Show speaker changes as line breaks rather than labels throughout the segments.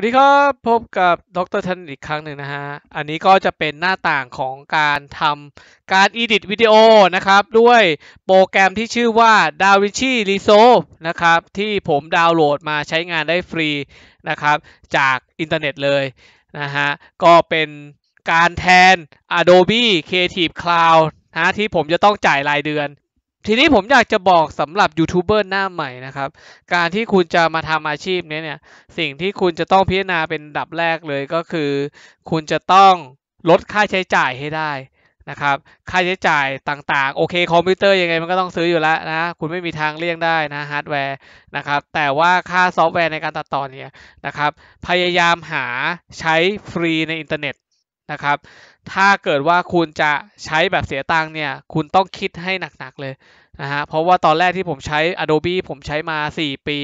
วัสดีครับ พบกับดรทันอีกครั้งหนึ่งนะฮะ อันนี้ก็จะเป็นหน้าต่างของการทำการ Edit วิดีโอนะครับ ด้วยโปรแกรมที่ชื่อว่า DaVinci Resolve นะครับ ที่ผมดาวน์โหลดมาใช้งานได้ฟรีนะครับ จากอินเทอร์เน็ตเลยนะฮะ ก็เป็นการแทน Adobe Creative Cloud นะที่ผมจะต้องจ่ายรายเดือนทีนี้ผมอยากจะบอกสำหรับยูทูบเบอร์หน้าใหม่นะครับ การที่คุณจะมาทำอาชีพนี้เนี่ยสิ่งที่คุณจะต้องพิจารณาเป็นดับแรกเลยก็คือ คุณจะต้องลดค่าใช้จ่ายให้ได้นะครับค่าใช้จ่ายต่างๆ โอเคคอมพิวเตอร์ยังไงมันก็ต้องซื้ออยู่แล้วนะคุณไม่มีทางเลี่ยงได้นะฮาร์ดแวร์นะครับ แต่ว่าค่าซอฟต์แวร์ในการตัดต่อเนี่ยนะครับพยายามหาใช้ฟรีในอินเทอร์เน็ตนะครับ ถ้าเกิดว่าคุณจะใช้แบบเสียตังค์เนี่ย คุณต้องคิดให้หนักๆเลยนะฮะ เพราะว่าตอนแรกที่ผมใช้ Adobe ผมใช้มา 4 ปี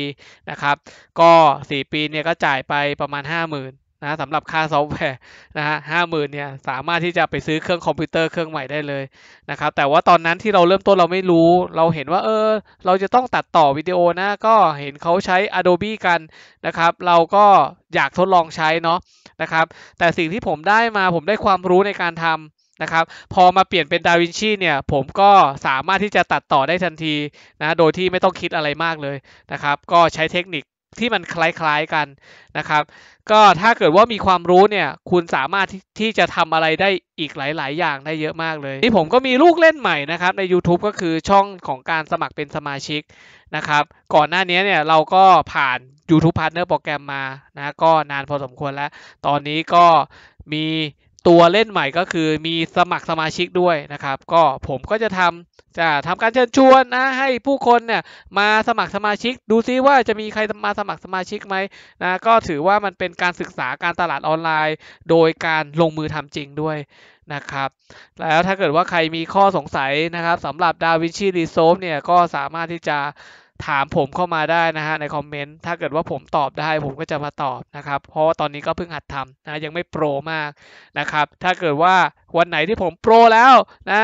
นะครับ ก็ 4 ปีเนี่ยก็จ่ายไปประมาณ 50,000นะสำหรับค่าซอฟต์แวร์นะฮะห้าหมื่นเนี่ยสามารถที่จะไปซื้อเครื่องคอมพิวเตอร์เครื่องใหม่ได้เลยนะครับ แต่ว่าตอนนั้นที่เราเริ่มต้นเราไม่รู้เราเห็นว่าเออเราจะต้องตัดต่อวิดีโอนะ ก็เห็นเขาใช้ Adobe กันนะครับเราก็อยากทดลองใช้เนาะนะครับแต่สิ่งที่ผมได้มาผมได้ความรู้ในการทำนะครับ พอมาเปลี่ยนเป็นดาวินชีเนี่ยผมก็สามารถที่จะตัดต่อได้ทันทีนะโดยที่ไม่ต้องคิดอะไรมากเลยนะครับก็ใช้เทคนิคที่มันคล้ายๆกันนะครับ ก็ถ้าเกิดว่ามีความรู้เนี่ยคุณสามารถที่จะทำอะไรได้อีกหลายๆอย่างได้เยอะมากเลย นี่ผมก็มีลูกเล่นใหม่นะครับใน YouTube ก็คือช่องของการสมัครเป็นสมาชิกนะครับก่อนหน้านี้เนี่ยเราก็ผ่าน YouTube Partner โปรแกรมมานะก็นานพอสมควรแล้ว ตอนนี้ก็มีตัวเล่นใหม่ก็คือมีสมัครสมาชิกด้วยนะครับ ก็ผมก็จะทำจะทำการเชิญชวนนะให้ผู้คนเนี่ยมาสมัครสมาชิก ดูซิว่าจะมีใครมาสมัครสมาชิกไหมนะก็ถือว่ามันเป็นการศึกษาการตลาดออนไลน์ โดยการลงมือทำจริงด้วยนะครับ แล้วถ้าเกิดว่าใครมีข้อสงสัยนะครับสำหรับดาวินชีรีโซฟเนี่ยก็สามารถที่จะถามผมเข้ามาได้นะฮะในคอมเมนต์ถ้าเกิดว่าผมตอบได้ผมก็จะมาตอบนะครับ เพราะว่าตอนนี้ก็เพิ่งหัดทำนะยังไม่โปรมากนะครับถ้าเกิดว่าวันไหนที่ผมโปรแล้วนะ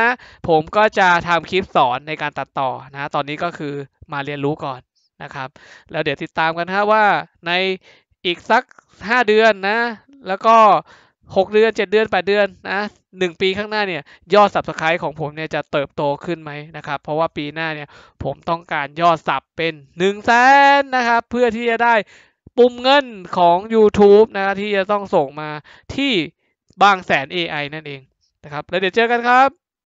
ผมก็จะทำคลิปสอนในการตัดต่อนะตอนนี้ก็คือมาเรียนรู้ก่อนนะครับแล้วเดี๋ยวติดตามกันฮะว่าในอีกสัก 5 เดือนนะ แล้วก็หกเดือนเจ็ดเดือนแปดเดือนนะหนึ่งปีข้างหน้าเนี่ยยอดสับสไครต์ของผมเนี่ยจะเติบโตขึ้นไหมนะครับเพราะว่าปีหน้าเนี่ยผมต้องการยอดสับเป็นหนึ่งแสนนะครับเพื่อที่จะได้ปุ่มเงินของ YouTube นะที่จะต้องส่งมาที่บางแสน AI นั่นเองนะครับแล้วเดี๋ยวเจอกันครับ